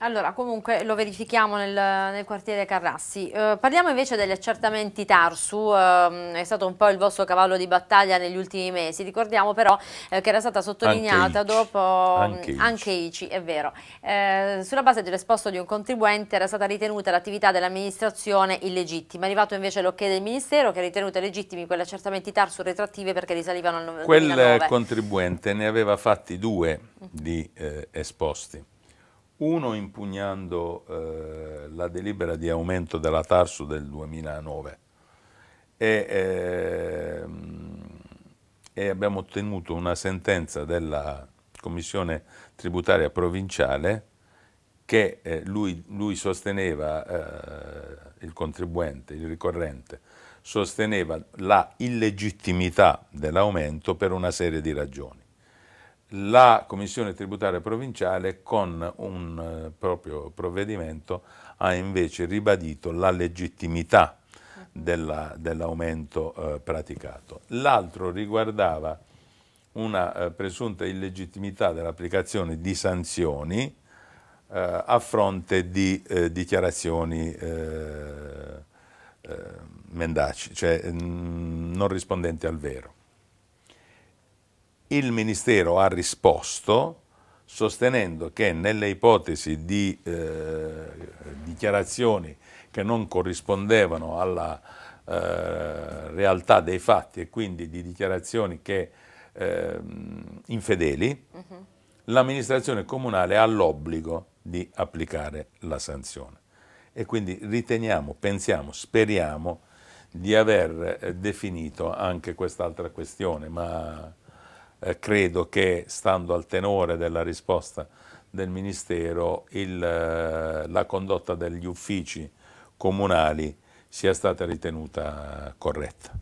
Allora, comunque lo verifichiamo nel, nel quartiere Carrassi. Eh, parliamo invece degli accertamenti Tarsu, eh, è stato un po' il vostro cavallo di battaglia negli ultimi mesi. Ricordiamo però eh, che era stata sottolineata anche dopo anche, anche ICI, è vero. Eh, sulla base dell'esposto di un contribuente era stata ritenuta l'attività dell'amministrazione illegittima. È arrivato invece l'ok del Ministero che ha ritenuto legittimi quegli accertamenti Tarsu retrattivi perché risalivano al 2009. Quel contribuente ne aveva fatti due di eh, esposti uno impugnando eh, la delibera di aumento della Tarsu del 2009 e, eh, e abbiamo ottenuto una sentenza della Commissione tributaria provinciale che eh, lui, lui, sosteneva, eh, il contribuente, il ricorrente, sosteneva la illegittimità dell'aumento per una serie di ragioni la Commissione tributaria provinciale con un eh, proprio provvedimento ha invece ribadito la legittimità dell'aumento eh, praticato. L'altro riguardava una eh, presunta illegittimità dell'applicazione di sanzioni eh, a fronte di eh, dichiarazioni eh, mendaci, cioè mh, mm, non rispondenti al vero. Il Ministero ha risposto sostenendo che nelle ipotesi di eh, dichiarazioni che non corrispondevano alla eh, realtà dei fatti e quindi di dichiarazioni che, eh, infedeli, uh mhm. -huh. l'amministrazione comunale ha l'obbligo di applicare la sanzione. E quindi riteniamo, pensiamo, speriamo di aver eh, definito anche quest'altra questione, ma eh, credo che, stando al tenore della risposta del Ministero, il, eh, la condotta degli uffici comunali sia stata ritenuta corretta.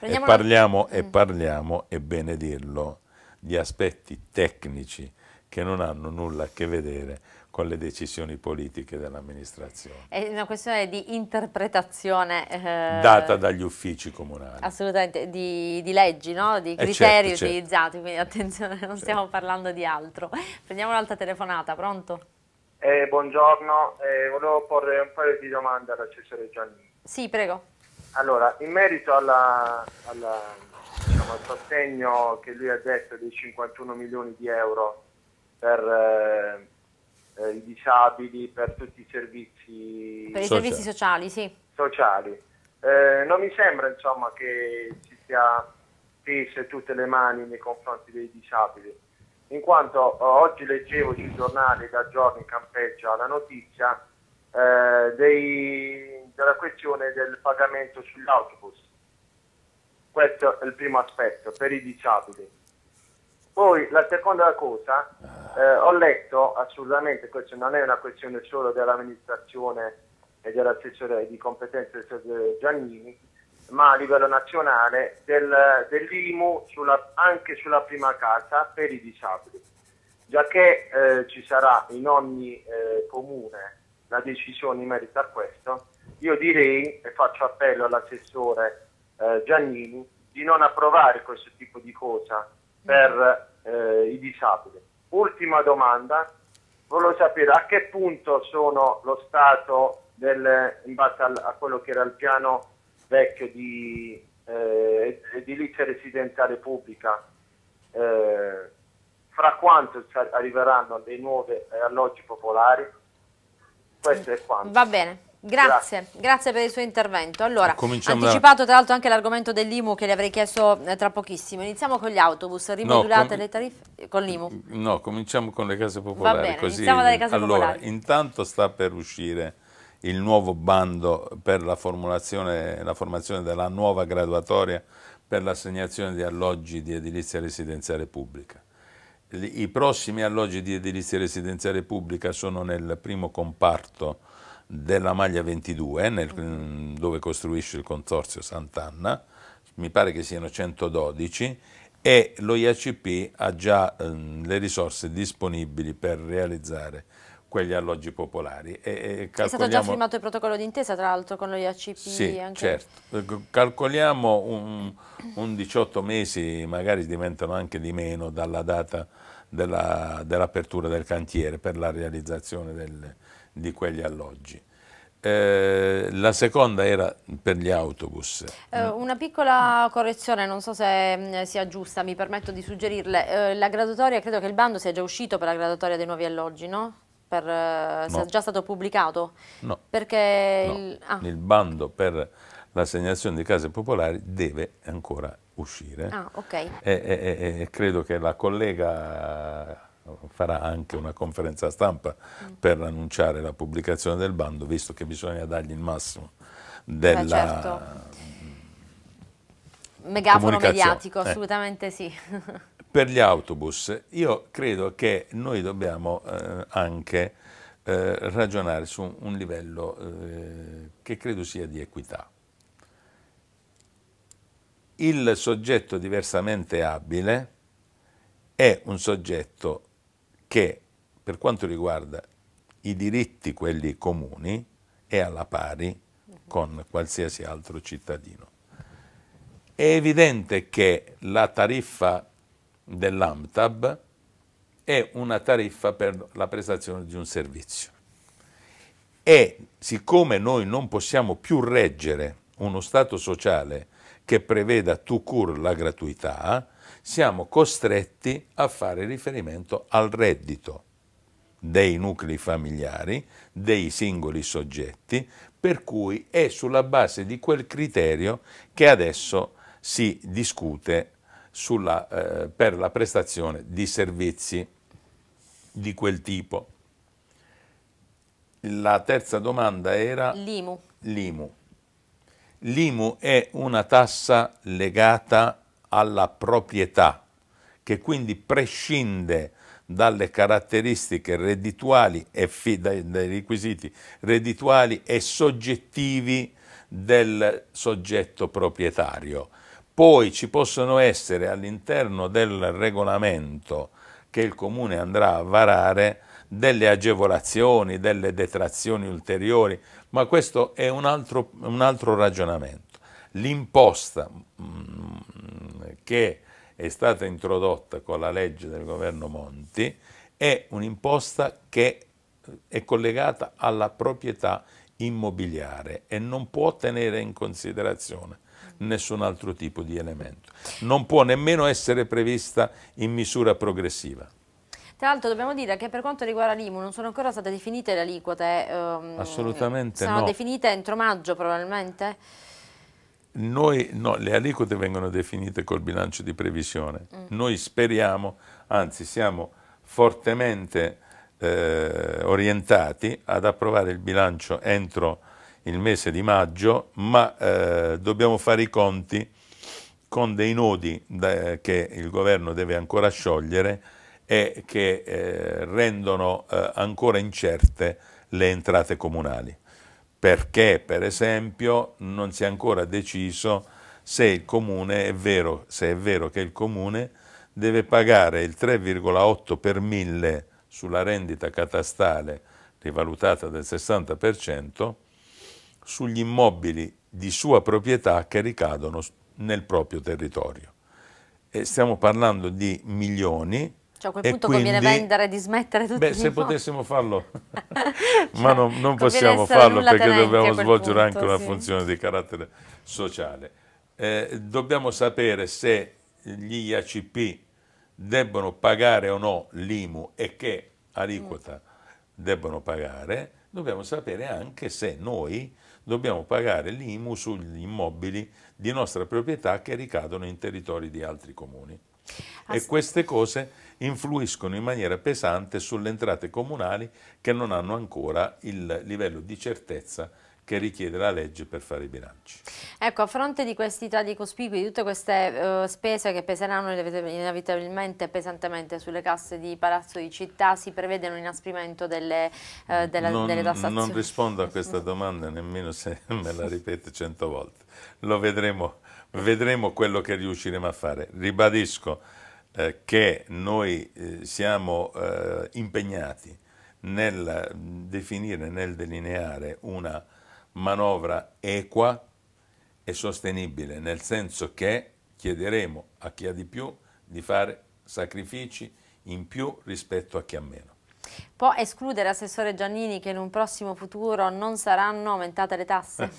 E parliamo, la... e mm. parliamo, è bene dirlo, di aspetti tecnici che non hanno nulla a che vedere con le decisioni politiche dell'amministrazione. È una questione di interpretazione eh, data dagli uffici comunali. Assolutamente, di, di leggi, no? di eh, certo, criteri certo, utilizzati, certo. quindi attenzione, non certo. stiamo parlando di altro. Prendiamo un'altra telefonata, pronto? Eh, buongiorno, eh, volevo porre un paio di domande all'assessore Giannini. Sì, prego. Allora, in merito alla, alla, diciamo, al sostegno che lui ha detto dei 51 milioni di euro per eh, eh, i disabili, per tutti i servizi, per i sociali. servizi sociali. Sì. sociali. Eh, non mi sembra insomma, che ci sia tese tutte le mani nei confronti dei disabili, in quanto eh, oggi leggevo sui giornali da giorni campeggia la notizia eh, dei, della questione del pagamento sull'autobus. Questo è il primo aspetto per i disabili. Poi la seconda cosa, ah. eh, ho letto assolutamente, questa non è una questione solo dell'amministrazione e dell'assessore di competenza del dell Giannini, ma a livello nazionale del, dell'IMU sulla, anche sulla prima casa per i disabili, già che eh, ci sarà in ogni eh, comune la decisione in merito a questo, io direi e faccio appello all'assessore eh, Giannini di non approvare questo tipo di cosa per mm eh, i disabili. Ultima domanda, volevo sapere a che punto sono lo Stato del, in base al, a quello che era il piano vecchio di eh, edilizia residenziale pubblica, eh, fra quanto arriveranno dei nuovi eh, alloggi popolari? Questo è mm, quanto. Va bene. Grazie, grazie per il suo intervento. Allora, Cominciamo anticipato tra l'altro anche l'argomento dell'IMU che le avrei chiesto eh, tra pochissimo. Iniziamo con gli autobus, rimodulate no, le tariffe eh, con l'IMU? No, cominciamo con le case popolari. Va bene, così... iniziamo dalle case allora, popolari. intanto sta per uscire il nuovo bando per la, la formazione della nuova graduatoria per l'assegnazione di alloggi di edilizia residenziale pubblica. I prossimi alloggi di edilizia residenziale pubblica sono nel primo comparto della Maglia 22, nel, dove costruisce il consorzio Sant'Anna, mi pare che siano 112, e lo IACP ha già ehm, le risorse disponibili per realizzare quegli alloggi popolari. E, e È stato già firmato il protocollo d'intesa tra l'altro con lo IACP? Sì, anche... certo. Calcoliamo un, un, 18 mesi, magari diventano anche di meno dalla data dell'apertura dell del cantiere per la realizzazione del, di quegli alloggi. Eh, la seconda era per gli autobus. Eh, una piccola correzione, non so se mh, mm, sia giusta, mi permetto di suggerirle. Eh, la graduatoria, credo che il bando sia già uscito per la graduatoria dei nuovi alloggi, no? Per, eh, no. È già stato pubblicato? No. Perché no. Il, ah. il bando per l'assegnazione di case popolari deve ancora uscire. Ah, ok. E, e, e credo che la collega farà anche una conferenza stampa per annunciare la pubblicazione del bando, visto che bisogna dargli il massimo della... Eh, certo. Megafono mediatico, eh. assolutamente eh. sì. per gli autobus, io credo che noi dobbiamo eh, anche eh, ragionare su un livello eh, che credo sia di equità. Il soggetto diversamente abile è un soggetto che per quanto riguarda i diritti, quelli comuni, è alla pari con qualsiasi altro cittadino. È evidente che la tariffa dell'AMTAB è una tariffa per la prestazione di un servizio e siccome noi non possiamo più reggere uno Stato sociale che preveda tout court la gratuità, siamo costretti a fare riferimento al reddito dei nuclei familiari, dei singoli soggetti, per cui è sulla base di quel criterio che adesso si discute sulla, eh, per la prestazione di servizi di quel tipo. La terza domanda era l'IMU. L'IMU, L'IMU è una tassa legata alla proprietà, che quindi prescinde dalle caratteristiche reddituali e dai requisiti reddituali e soggettivi del soggetto proprietario. Poi ci possono essere all'interno del regolamento che il comune andrà a varare delle agevolazioni, delle detrazioni ulteriori, ma questo è un altro, un altro ragionamento l'imposta mm, che è stata introdotta con la legge del governo Monti è un'imposta che è collegata alla proprietà immobiliare e non può tenere in considerazione nessun altro tipo di elemento. Non può nemmeno essere prevista in misura progressiva. Tra l'altro dobbiamo dire che per quanto riguarda l'IMU non sono ancora state definite le aliquote. Ehm, Assolutamente saranno no. Saranno definite entro maggio probabilmente? noi, no, le aliquote vengono definite col bilancio di previsione, mm. noi speriamo, anzi siamo fortemente eh, orientati ad approvare il bilancio entro il mese di maggio, ma eh, dobbiamo fare i conti con dei nodi da, che il governo deve ancora sciogliere e che eh, rendono eh, ancora incerte le entrate comunali perché per esempio non si è ancora deciso se il comune è vero, se è vero che il comune deve pagare il 3,8 per mille sulla rendita catastale rivalutata del 60% sugli immobili di sua proprietà che ricadono nel proprio territorio. E stiamo parlando di milioni cioè a quel punto e quindi, conviene vendere di smettere tutti Beh, se potessimo farlo, cioè, ma non, non possiamo farlo perché dobbiamo svolgere punto, anche una sì. funzione di carattere sociale. Eh, dobbiamo sapere se gli IACP debbono pagare o no l'IMU e che aliquota mm. debbono pagare, dobbiamo sapere anche se noi dobbiamo pagare l'IMU sugli immobili di nostra proprietà che ricadono in territori di altri comuni. As- e queste cose influiscono in maniera pesante sulle entrate comunali che non hanno ancora il livello di certezza che richiede la legge per fare i bilanci. Ecco, a fronte di questi tagli cospicui, di tutte queste uh, spese che peseranno inevitabilmente pesantemente sulle casse di Palazzo di Città, si prevede un inasprimento delle, uh, della, non, delle tassazioni? Non rispondo a questa domanda nemmeno se me la ripete cento volte. Lo vedremo, vedremo quello che riusciremo a fare. Ribadisco eh, che noi eh, siamo eh, impegnati nel definire, nel delineare una manovra equa e sostenibile, nel senso che chiederemo a chi ha di più di fare sacrifici in più rispetto a chi ha meno. Può escludere Assessore Giannini che in un prossimo futuro non saranno aumentate le tasse?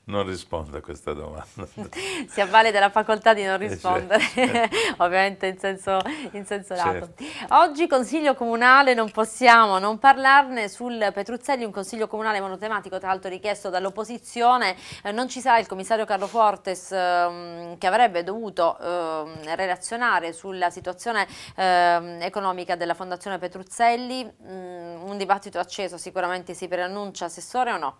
non rispondo a questa domanda. si avvale della facoltà di non eh, rispondere, certo. ovviamente in senso, in senso certo. lato. Oggi Consiglio Comunale, non possiamo non parlarne sul Petruzzelli, un Consiglio Comunale monotematico tra l'altro richiesto dall'opposizione. Eh, non ci sarà il Commissario Carlo Fortes eh, che avrebbe dovuto eh, relazionare sulla situazione ehm, economica della Fondazione Petruzzelli un dibattito acceso sicuramente si preannuncia, Assessore o no?